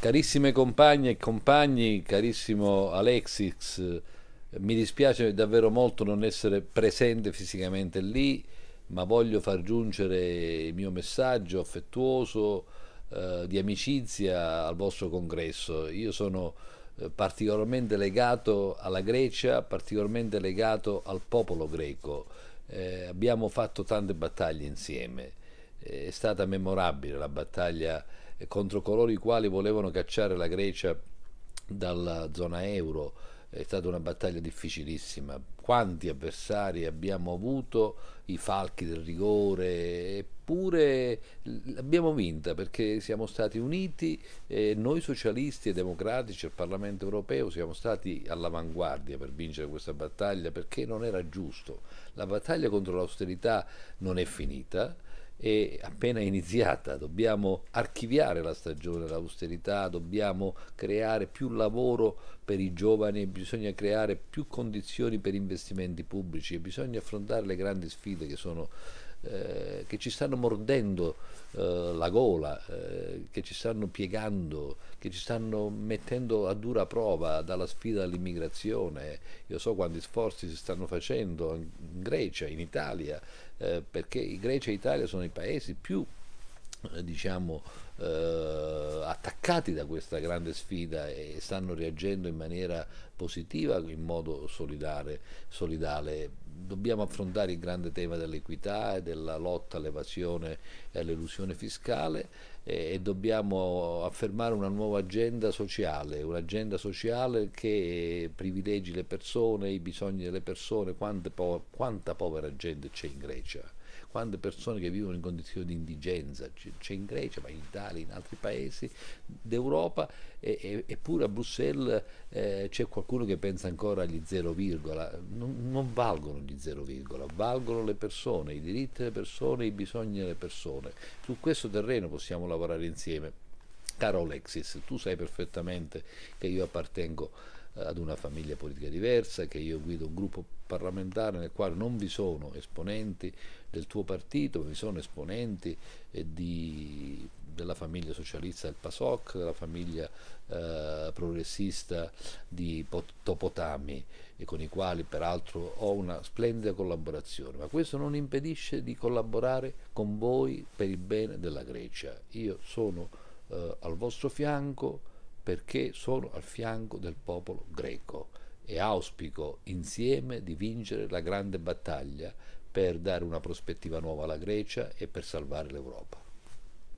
Carissime compagne e compagni, carissimo Alexis, mi dispiace davvero molto non essere presente fisicamente lì, ma voglio far giungere il mio messaggio affettuoso eh, di amicizia al vostro congresso. Io sono eh, particolarmente legato alla Grecia, particolarmente legato al popolo greco. Eh, abbiamo fatto tante battaglie insieme è stata memorabile la battaglia eh, contro coloro i quali volevano cacciare la Grecia dalla zona euro. È stata una battaglia difficilissima. Quanti avversari abbiamo avuto, i falchi del rigore, eppure l'abbiamo vinta perché siamo stati uniti e noi socialisti e democratici al Parlamento europeo siamo stati all'avanguardia per vincere questa battaglia perché non era giusto. La battaglia contro l'austerità non è finita è appena iniziata, dobbiamo archiviare la stagione dell'austerità, dobbiamo creare più lavoro per i giovani, bisogna creare più condizioni per investimenti pubblici bisogna affrontare le grandi sfide che sono eh, che ci stanno mordendo eh, la gola, eh, che ci stanno piegando, che ci stanno mettendo a dura prova dalla sfida all'immigrazione. Io so quanti sforzi si stanno facendo in Grecia, in Italia, perché Grecia e Italia sono i paesi più diciamo, eh, toccati da questa grande sfida e stanno reagendo in maniera positiva, in modo solidale. solidale. Dobbiamo affrontare il grande tema dell'equità e della lotta all'evasione e all'elusione fiscale e, e dobbiamo affermare una nuova agenda sociale, un'agenda sociale che privilegi le persone, i bisogni delle persone, po quanta povera gente c'è in Grecia quante persone che vivono in condizioni di indigenza, c'è in Grecia, ma in Italia, in altri paesi d'Europa, eppure a Bruxelles eh, c'è qualcuno che pensa ancora agli zero virgola, non, non valgono gli zero virgola, valgono le persone, i diritti delle persone, i bisogni delle persone. Su questo terreno possiamo lavorare insieme. Caro Alexis, tu sai perfettamente che io appartengo a ad una famiglia politica diversa, che io guido un gruppo parlamentare nel quale non vi sono esponenti del tuo partito, vi sono esponenti eh, di, della famiglia socialista del PASOC, della famiglia eh, progressista di Topotami, e con i quali peraltro ho una splendida collaborazione, ma questo non impedisce di collaborare con voi per il bene della Grecia. Io sono eh, al vostro fianco perché sono al fianco del popolo greco e auspico insieme di vincere la grande battaglia per dare una prospettiva nuova alla Grecia e per salvare l'Europa.